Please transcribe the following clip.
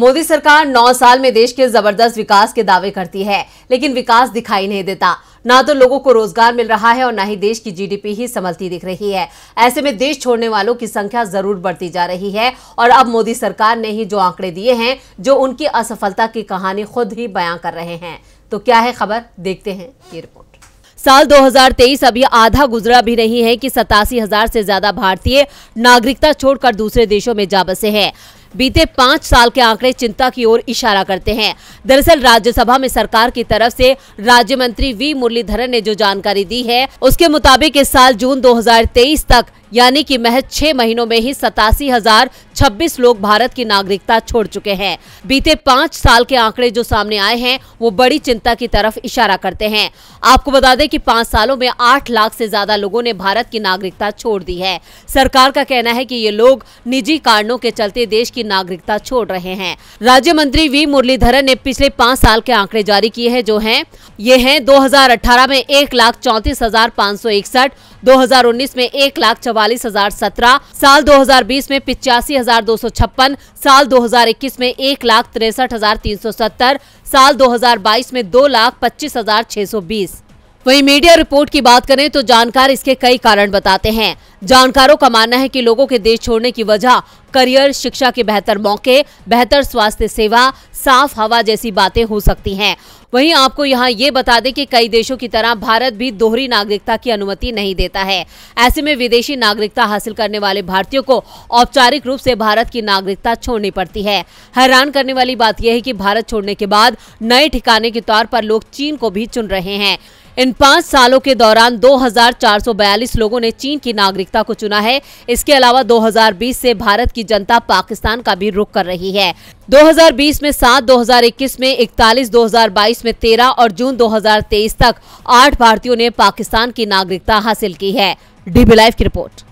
मोदी सरकार 9 साल में देश के जबरदस्त विकास के दावे करती है लेकिन विकास दिखाई नहीं देता ना तो लोगों को रोजगार मिल रहा है और ना ही देश की जीडीपी ही संभलती दिख रही है ऐसे में देश छोड़ने वालों की संख्या जरूर बढ़ती जा रही है और अब मोदी सरकार ने ही जो आंकड़े दिए हैं जो उनकी असफलता की कहानी खुद ही बयां कर रहे हैं तो क्या है खबर देखते हैं ये रिपोर्ट साल 2023 अभी आधा गुजरा भी नहीं है कि सतासी हजार से ज्यादा भारतीय नागरिकता छोड़कर दूसरे देशों में जा बसे हैं बीते पाँच साल के आंकड़े चिंता की ओर इशारा करते हैं दरअसल राज्यसभा में सरकार की तरफ से राज्य मंत्री वी मुरलीधरन ने जो जानकारी दी है उसके मुताबिक इस साल जून 2023 तक यानी कि महज छह महीनों में ही सतासी हजार छब्बीस लोग भारत की नागरिकता छोड़ चुके हैं बीते पाँच साल के आंकड़े जो सामने आए हैं वो बड़ी चिंता की तरफ इशारा करते हैं आपको बता दें कि पाँच सालों में आठ लाख से ज्यादा लोगों ने भारत की नागरिकता छोड़ दी है सरकार का कहना है कि ये लोग निजी कारणों के चलते देश की की नागरिकता छोड़ रहे हैं राज्य मंत्री वी मुरलीधरन ने पिछले पाँच साल के आंकड़े जारी किए हैं जो हैं ये हैं 2018 में एक लाख चौंतीस हजार पाँच सौ इकसठ दो में एक लाख चवालीस हजार सत्रह साल 2020 में पिचासी हजार दो सौ छप्पन साल 2021 में एक लाख तिरसठ हजार तीन सौ सत्तर साल 2022 में दो लाख पच्चीस हजार छह सौ बीस वहीं मीडिया रिपोर्ट की बात करें तो जानकार इसके कई कारण बताते हैं जानकारों का मानना है कि लोगों के देश छोड़ने की वजह करियर शिक्षा के बेहतर मौके बेहतर स्वास्थ्य सेवा साफ हवा जैसी बातें हो सकती हैं वहीं आपको यहाँ ये बता दें कि कई देशों की तरह भारत भी दोहरी नागरिकता की अनुमति नहीं देता है ऐसे में विदेशी नागरिकता हासिल करने वाले भारतीयों को औपचारिक रूप से भारत की नागरिकता छोड़नी पड़ती है हैरान करने वाली बात यह है कि भारत छोड़ने के बाद नए ठिकाने के तौर पर लोग चीन को भी चुन रहे हैं इन पाँच सालों के दौरान 2,442 लोगों ने चीन की नागरिकता को चुना है इसके अलावा 2020 से भारत की जनता पाकिस्तान का भी रुख कर रही है 2020 में सात 2021 में 41, 2022 में 13 और जून 2023 तक आठ भारतीयों ने पाकिस्तान की नागरिकता हासिल की है डीबी लाइव की रिपोर्ट